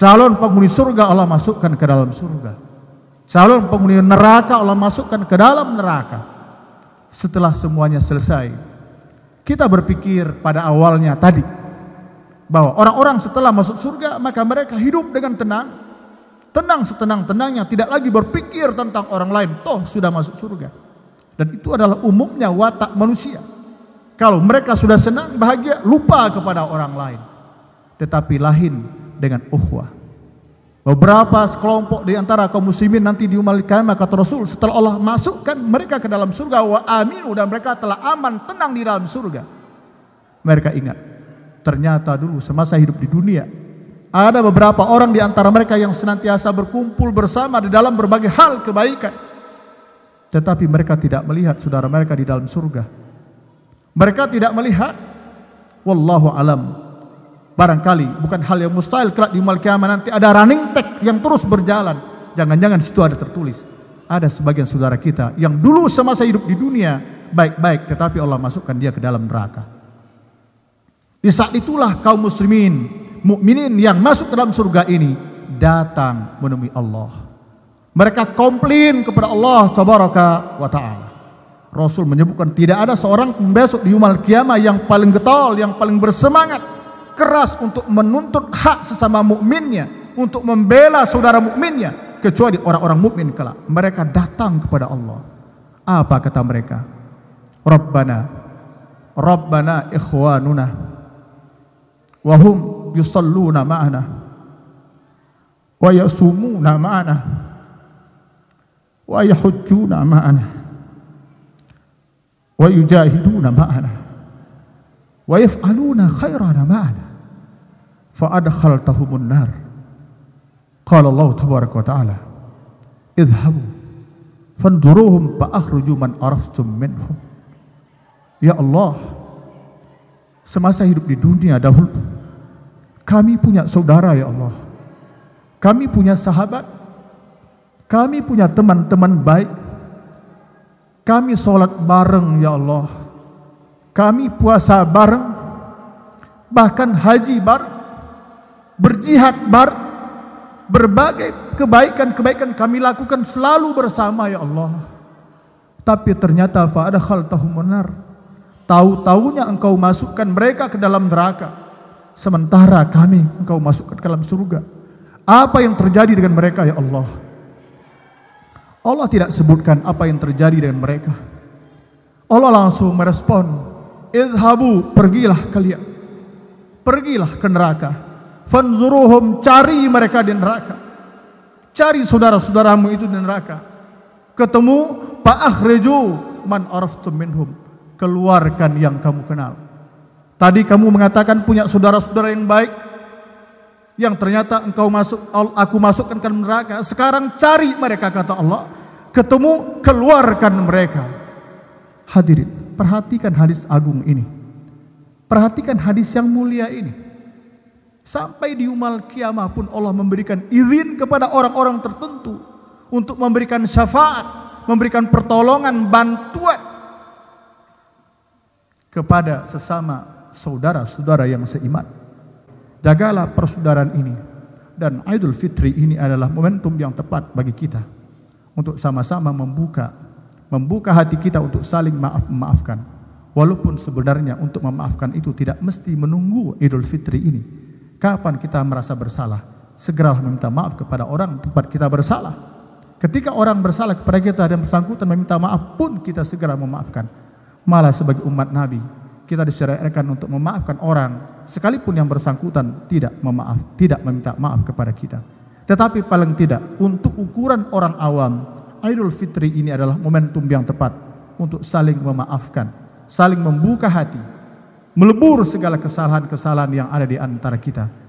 Calon penghuni surga Allah masukkan ke dalam surga. Calon penghuni neraka Allah masukkan ke dalam neraka. Setelah semuanya selesai, kita berpikir pada awalnya tadi bahwa orang-orang setelah masuk surga maka mereka hidup dengan tenang, tenang setenang-tenangnya, tidak lagi berpikir tentang orang lain. Toh sudah masuk surga. Dan itu adalah umumnya watak manusia. Kalau mereka sudah senang, bahagia, lupa kepada orang lain. Tetapi lahin dengan uhwah. Beberapa sekelompok di antara kaum muslimin nanti diumalkan maka Rasul setelah Allah masukkan mereka ke dalam surga wa aminu dan mereka telah aman tenang di dalam surga. Mereka ingat ternyata dulu semasa hidup di dunia ada beberapa orang di antara mereka yang senantiasa berkumpul bersama di dalam berbagai hal kebaikan. Tetapi mereka tidak melihat saudara mereka di dalam surga. Mereka tidak melihat wallahu alam Barangkali bukan hal yang mustahil kelak di kiamat nanti ada running tag yang terus berjalan. Jangan-jangan situ ada tertulis. Ada sebagian saudara kita yang dulu semasa hidup di dunia baik-baik tetapi Allah masukkan dia ke dalam neraka. Di saat itulah kaum muslimin, mukminin yang masuk ke dalam surga ini datang menemui Allah. Mereka komplain kepada Allah tabaraka wa taala. Rasul menyebutkan tidak ada seorang pembesuk di Yumal Kiamah yang paling getol, yang paling bersemangat keras untuk menuntut hak sesama mukminnya, untuk membela saudara mukminnya, kecuali orang-orang mukmin kelak. Mereka datang kepada Allah. Apa kata mereka? Rabbana, Rabbana ikhwanuna, wahum yusalluna ma'ana, wa yasumuna ma'ana, wa yahujjuna ma'ana, wa yujahiduna ma'ana. wa ويفعلون khairana ma'ana فأدخل تهم النار قال Allah تبارك وتعالى اذهبوا فانظروهم فأخرجوا من man منهم يا ya Allah semasa hidup di dunia dahulu kami punya saudara ya Allah kami punya sahabat kami punya teman-teman baik kami sholat bareng ya Allah kami puasa bareng bahkan haji bareng berjihad bar, berbagai kebaikan-kebaikan kami lakukan selalu bersama ya Allah. Tapi ternyata hal tahu benar. Tahu-taunya engkau masukkan mereka ke dalam neraka. Sementara kami engkau masukkan ke dalam surga. Apa yang terjadi dengan mereka ya Allah? Allah tidak sebutkan apa yang terjadi dengan mereka. Allah langsung merespon, "Izhabu, pergilah kalian. Pergilah ke neraka." Fanzuruhum cari mereka di neraka. Cari saudara-saudaramu itu di neraka. Ketemu fa'akhrijū man araftum minhum. Keluarkan yang kamu kenal. Tadi kamu mengatakan punya saudara-saudara yang baik yang ternyata engkau masuk aku masukkan ke neraka. Sekarang cari mereka kata Allah. Ketemu keluarkan mereka. Hadirin, perhatikan hadis agung ini. Perhatikan hadis yang mulia ini. Sampai di umal kiamah pun Allah memberikan izin kepada orang-orang tertentu untuk memberikan syafaat, memberikan pertolongan, bantuan kepada sesama saudara-saudara yang seiman. Jagalah persaudaraan ini. Dan Idul Fitri ini adalah momentum yang tepat bagi kita untuk sama-sama membuka membuka hati kita untuk saling maaf-memaafkan. Walaupun sebenarnya untuk memaafkan itu tidak mesti menunggu Idul Fitri ini. Kapan kita merasa bersalah? Segeralah meminta maaf kepada orang tempat kita bersalah. Ketika orang bersalah kepada kita dan bersangkutan meminta maaf pun kita segera memaafkan. Malah sebagai umat Nabi, kita disyariatkan untuk memaafkan orang sekalipun yang bersangkutan tidak memaaf, tidak meminta maaf kepada kita. Tetapi paling tidak untuk ukuran orang awam, Idul Fitri ini adalah momentum yang tepat untuk saling memaafkan, saling membuka hati, melebur segala kesalahan-kesalahan yang ada di antara kita.